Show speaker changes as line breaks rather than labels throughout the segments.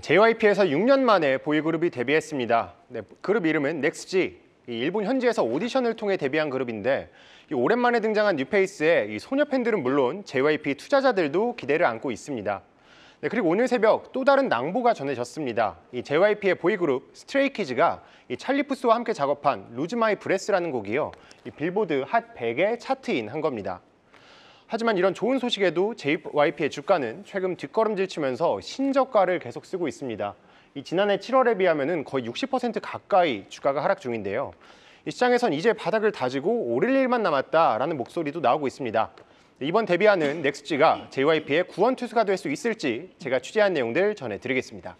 JYP에서 6년 만에 보이그룹이 데뷔했습니다. 네, 그룹 이름은 넥스지. 일본 현지에서 오디션을 통해 데뷔한 그룹인데 오랜만에 등장한 뉴페이스에 소녀 팬들은 물론 JYP 투자자들도 기대를 안고 있습니다. 네, 그리고 오늘 새벽 또 다른 낭보가 전해졌습니다. JYP의 보이그룹 스트레이키즈가 찰리푸스와 함께 작업한 루즈 마이 브레스라는 곡이요. 빌보드 핫 100에 차트인 한 겁니다. 하지만 이런 좋은 소식에도 JYP의 주가는 최근 뒷걸음질 치면서 신저가를 계속 쓰고 있습니다. 이 지난해 7월에 비하면 거의 60% 가까이 주가가 하락 중인데요. 이 시장에선 이제 바닥을 다지고 오를 일만 남았다라는 목소리도 나오고 있습니다. 이번 데뷔하는 넥스지가 JYP의 구원 투수가 될 수 있을지 제가 취재한 내용들 전해드리겠습니다.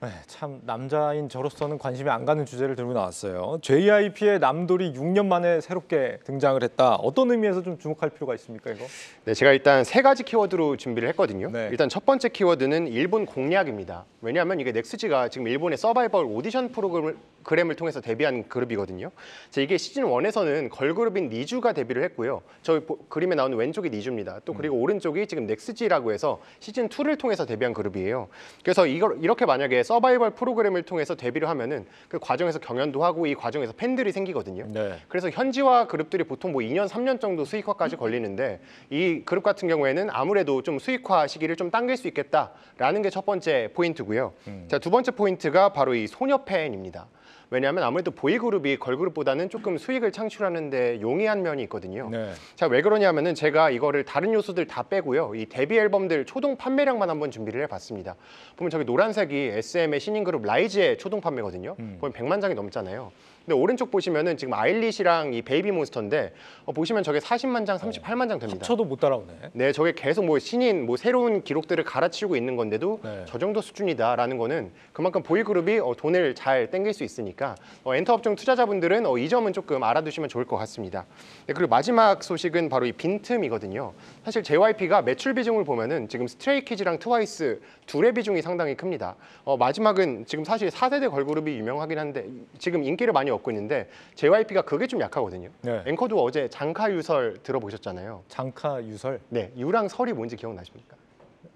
네, 참 남자인 저로서는 관심이 안 가는 주제를 들고 나왔어요. JYP의 남돌이 6년 만에 새롭게 등장을 했다. 어떤 의미에서 좀 주목할 필요가 있습니까, 이거?
네, 제가 일단 세 가지 키워드로 준비를 했거든요. 네. 일단 첫 번째 키워드는 일본 공략입니다. 왜냐하면 이게 넥스지가 지금 일본의 서바이벌 오디션 프로그램을 통해서 데뷔한 그룹이거든요. 자, 이게 시즌 1에서는 걸그룹인 니즈가 데뷔를 했고요. 저 그림에 나오는 왼쪽이 니즈입니다또 그리고 음. 오른쪽이 지금 넥스지라고 해서 시즌 2를 통해서 데뷔한 그룹이에요. 그래서 이걸 이렇게 만약에 서바이벌 프로그램을 통해서 데뷔를 하면은 그 과정에서 경연도 하고 이 과정에서 팬들이 생기거든요. 네. 그래서 현지화 그룹들이 보통 뭐 2년, 3년 정도 수익화까지 걸리는데 이 그룹 같은 경우에는 아무래도 좀 수익화 시기를 좀 당길 수 있겠다라는 게 첫 번째 포인트고요. 음. 자, 두 번째 포인트가 바로 이 소녀 팬입니다. 왜냐하면 아무래도 보이그룹이 걸그룹보다는 조금 수익을 창출하는데 용이한 면이 있거든요. 네. 자왜 그러냐면은 제가 이거를 다른 요소들 다 빼고요. 이 데뷔 앨범들 초동 판매량만 한번 준비를 해봤습니다. 보면 저기 노란색이 SM의 신인 그룹 라이즈의 초동 판매거든요. 음. 보면 100만 장이 넘잖아요. 근데 오른쪽 보시면은 지금 아일리시랑 이 베이비 몬스터인데 어, 보시면 저게 40만 장, 38만 장 됩니다. 쳐도 못 따라오네. 네, 저게 계속 뭐 신인 뭐 새로운 기록들을 갈아치우고 있는 건데도 네. 저 정도 수준이다라는 거는 그만큼 보이그룹이 어, 돈을 잘 땡길 수 있어요. 있으니까 어, 엔터 업종 투자자분들은 어, 이 점은 조금 알아두시면 좋을 것 같습니다. 네, 그리고 마지막 소식은 바로 이 빈틈이거든요. 사실 JYP가 매출 비중을 보면은 지금 스트레이키즈랑 트와이스 둘의 비중이 상당히 큽니다. 어, 마지막은 지금 사실 4세대 걸그룹이 유명하긴 한데 지금 인기를 많이 얻고 있는데 JYP가 그게 좀 약하거든요. 네. 앵커도 어제 장카 유설 들어보셨잖아요. 장카 유설? 네, 유랑 설이 뭔지 기억나십니까?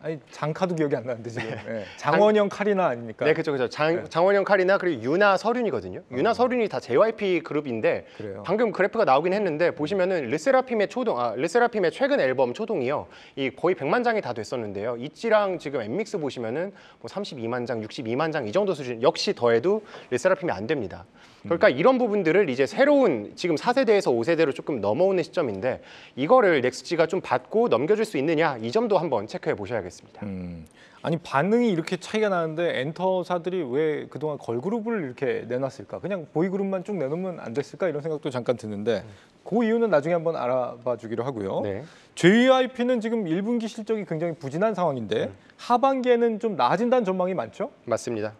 아니 장카도 기억이 안 나는데 지금 네. 네. 장원영 카리나 아닙니까?
네 그렇죠 그렇죠 장, 네. 장원영 카리나 그리고 유나 서륜이거든요 어. 유나 서륜이 다 JYP 그룹인데 그래요. 방금 그래프가 나오긴 했는데 보시면은 르세라핌의 초동 아 르세라핌의 최근 앨범 초동이요 이 거의 100만 장이 다 됐었는데요 이치랑 지금 엔믹스 보시면은 뭐 32만 장 62만 장 이 정도 수준 역시 더해도 르세라핌이 안 됩니다 그러니까 이런 부분들을 이제 새로운 지금 4세대에서 5세대로 조금 넘어오는 시점인데 이거를 넥스지가 좀 받고 넘겨줄 수 있느냐 이 점도 한번 체크해 보셔야겠습니다. 음.
아니 반응이 이렇게 차이가 나는데 엔터사들이 왜 그동안 걸그룹을 이렇게 내놨을까? 그냥 보이그룹만 쭉 내놓으면 안 됐을까? 이런 생각도 잠깐 드는데 그 이유는 나중에 한번 알아봐 주기로 하고요. 네. JYP는 지금 1분기 실적이 굉장히 부진한 상황인데 음.
하반기에는 좀 나아진다는 전망이 많죠? 맞습니다.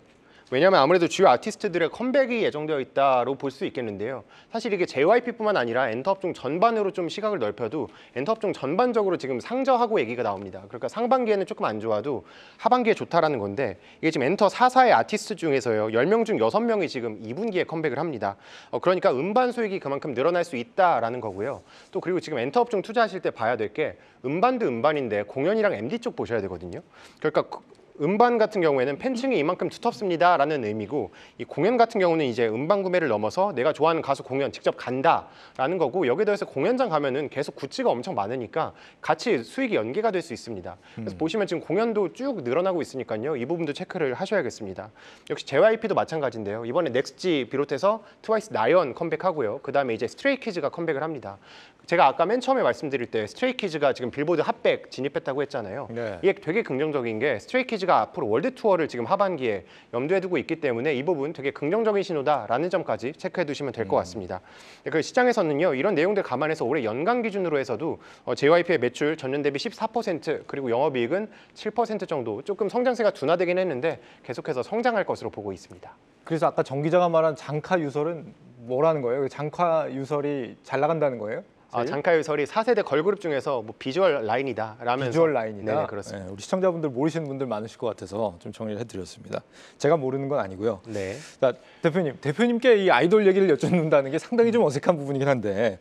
왜냐하면 아무래도 주요 아티스트들의 컴백이 예정되어 있다고볼수 있겠는데요. 사실 이게 JYP뿐만 아니라 엔터업종 전반으로 좀 시각을 넓혀도 엔터업종 전반적으로 지금 상저하고 얘기가 나옵니다. 그러니까 상반기에는 조금 안 좋아도 하반기에 좋다라는 건데 이게 지금 엔터 4사의 아티스트 중에서요. 10명 중 6명이 지금 2분기에 컴백을 합니다. 어, 그러니까 음반 수익이 그만큼 늘어날 수 있다라는 거고요. 또 그리고 지금 엔터업종 투자하실 때 봐야 될 게 음반도 음반인데 공연이랑 MD 쪽 보셔야 되거든요. 그러니까 그 음반 같은 경우에는 팬층이 이만큼 두텁습니다라는 의미고 이 공연 같은 경우는 이제 음반 구매를 넘어서 내가 좋아하는 가수 공연 직접 간다라는 거고 여기에 더해서 공연장 가면은 계속 굿즈가 엄청 많으니까 같이 수익이 연계가 될 수 있습니다. 그래서 음. 보시면 지금 공연도 쭉 늘어나고 있으니까요. 이 부분도 체크를 하셔야겠습니다. 역시 JYP도 마찬가지인데요. 이번에 넥스지 비롯해서 트와이스 나연 컴백하고요. 그다음에 이제 스트레이키즈가 컴백을 합니다. 제가 아까 맨 처음에 말씀드릴 때 스트레이키즈가 지금 빌보드 핫백 진입했다고 했잖아요. 네. 이게 되게 긍정적인 게 스트레이키즈가 앞으로 월드 투어를 지금 하반기에 염두에 두고 있기 때문에 이 부분 되게 긍정적인 신호다라는 점까지 체크해 두시면 될것 음. 같습니다. 음. 그 시장에서는요 이런 내용들 감안해서 올해 연간 기준으로 해서도 JYP의 어, 매출 전년 대비 14% 그리고 영업이익은 7% 정도 조금 성장세가 둔화되긴 했는데 계속해서 성장할 것으로 보고 있습니다.
그래서 아까 정 기자가 말한 장카 유설은 뭐라는 거예요? 장카 유설이 잘 나간다는 거예요? 아, 네. 장카유설이
4세대 걸그룹 중에서 뭐 비주얼 라인이다 라면서
비주얼 라인이다. 네 그렇습니다. 네, 우리 시청자분들 모르시는 분들 많으실 것 같아서 좀 정리를 해드렸습니다. 제가 모르는 건 아니고요. 네. 자, 대표님, 대표님께 이 아이돌 얘기를 여쭙는다는 게 상당히 좀 어색한 부분이긴 한데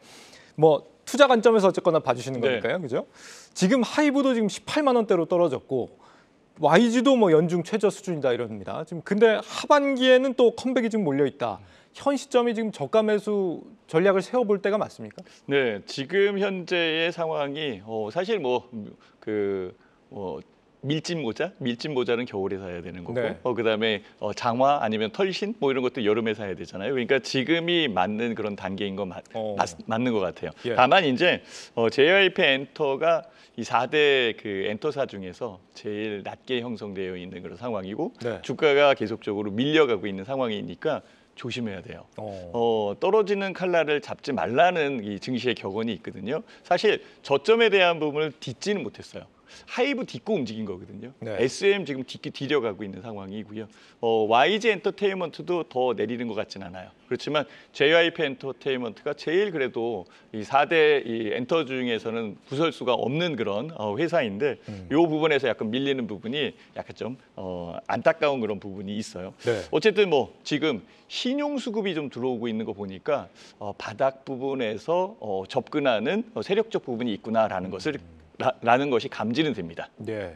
뭐 투자 관점에서 어쨌거나 봐주시는 네. 거니까요, 그죠? 지금 하이브도 지금 18만 원대로 떨어졌고 YG도 뭐 연중 최저 수준이다 이럽니다. 지금 근데 하반기에는 또 컴백이 지금 몰려 있다. 현 시점이 지금 저가 매수 전략을 세워볼 때가 맞습니까?
네, 지금 현재의 상황이 어, 사실 뭐그 뭐 그, 어, 밀짚 모자, 밀짚 모자는 겨울에 사야 되는 거고, 네. 어, 그다음에 어, 장화 아니면 털신 뭐 이런 것도 여름에 사야 되잖아요. 그러니까 지금이 맞는 그런 단계인 거 마, 어. 맞, 맞는 것 같아요. 예. 다만 이제 어, JYP 엔터가 이 4대 그 엔터사 중에서 제일 낮게 형성되어 있는 그런 상황이고 네. 주가가 계속적으로 밀려가고 있는 상황이니까 조심해야 돼요. 어. 어, 떨어지는 칼날을 잡지 말라는 이 증시의 격언이 있거든요. 사실 저점에 대한 부분을 딛지는 못했어요. 하이브 딛고 움직인 거거든요. 네. SM 지금 딛기 디려가고 있는 상황이고요. 어, YG 엔터테인먼트도 더 내리는 것 같진 않아요. 그렇지만 JYP 엔터테인먼트가 제일 그래도 이 4대 이 엔터 중에서는 부설수가 없는 그런 어, 회사인데 음. 이 부분에서 약간 밀리는 부분이 약간 좀 어, 안타까운 그런 부분이 있어요. 네. 어쨌든 뭐 지금 신용 수급이 좀 들어오고 있는 거 보니까 어, 바닥 부분에서 어, 접근하는 어, 세력적 부분이 있구나라는 음. 것을 라는 것이 감지는 됩니다. 네.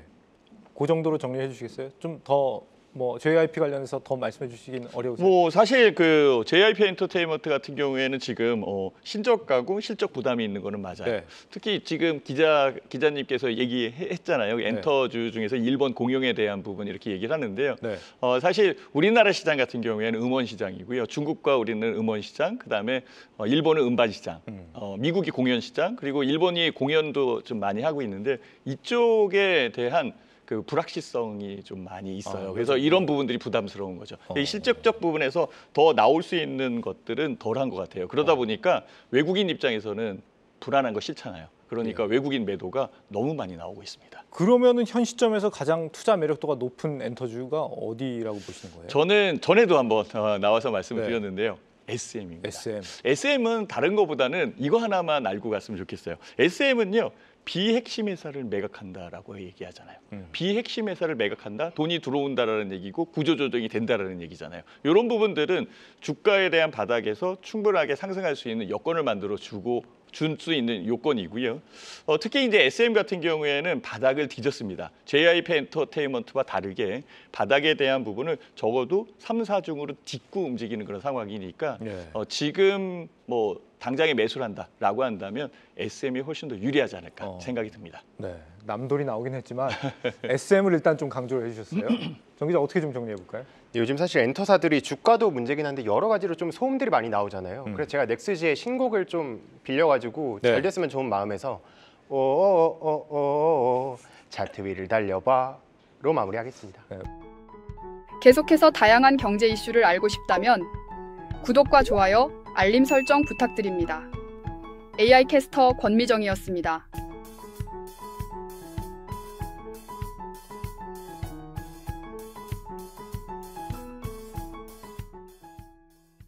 그 정도로 정리해 주시겠어요? 좀더 뭐 JYP 관련해서 더 말씀해 주시긴 어려우세요?
뭐 사실 그 JYP 엔터테인먼트 같은 경우에는 지금 어, 신적 가구 실적 부담이 있는 거는 맞아요. 네. 특히 지금 기자 기자님께서 얘기했잖아요. 엔터주 네. 중에서 일본 공용에 대한 부분 이렇게 얘기를 하는데요. 네. 어, 사실 우리나라 시장 같은 경우에는 음원 시장이고요. 중국과 우리는 음원 시장, 그다음에 어, 일본은 음반 시장, 음. 어, 미국이 공연 시장, 그리고 일본이 공연도 좀 많이 하고 있는데 이쪽에 대한 그 불확실성이 좀 많이 있어요. 아, 그래서 네. 이런 부분들이 부담스러운 거죠. 어. 이 실적적 부분에서 더 나올 수 있는 것들은 덜한 것 같아요. 그러다 어. 보니까 외국인 입장에서는 불안한 거 싫잖아요. 그러니까 네. 외국인 매도가 너무 많이 나오고 있습니다.
그러면은 현 시점에서 가장 투자 매력도가 높은 엔터주가 어디라고 보시는 거예요?
저는 전에도 한번 어, 나와서 말씀을 네. 드렸는데요. SM입니다. SM. SM은 다른 거보다는 이거 하나만 알고 갔으면 좋겠어요. SM은요. 비핵심 회사를 매각한다라고 얘기하잖아요. 음. 비핵심 회사를 매각한다, 돈이 들어온다라는 얘기고 구조조정이 된다라는 얘기잖아요. 이런 부분들은 주가에 대한 바닥에서 충분하게 상승할 수 있는 여건을 만들어 주고 준수 있는 요건이고요. 어, 특히 이제 SM 같은 경우에는 바닥을 뒤졌습니다. JIP 엔터테인먼트와 다르게 바닥에 대한 부분을 적어도 3, 4중으로 딛고 움직이는 그런 상황이니까 네. 어, 지금 뭐 당장에 매수를 한다라고 한다면 SM이 훨씬 더 유리하지 않을까 어. 생각이 듭니다. 네, 남돌이 나오긴 했지만
SM을
일단 좀 강조를 해주셨어요.
정 기자 어떻게 좀 정리해 볼까요?
네, 요즘 사실 엔터사들이 주가도 문제긴 한데 여러 가지로 좀 소음들이 많이 나오잖아요. 음. 그래서 제가 넥스지의 신곡을 좀 빌려가지고 네. 잘 됐으면 좋은 마음에서 오오오오오 어, 어, 어, 차트 위를 달려봐로 마무리하겠습니다. 네.
계속해서 다양한 경제 이슈를 알고 싶다면 구독과 좋아요, 알림 설정 부탁드립니다. AI 캐스터 권미정이었습니다.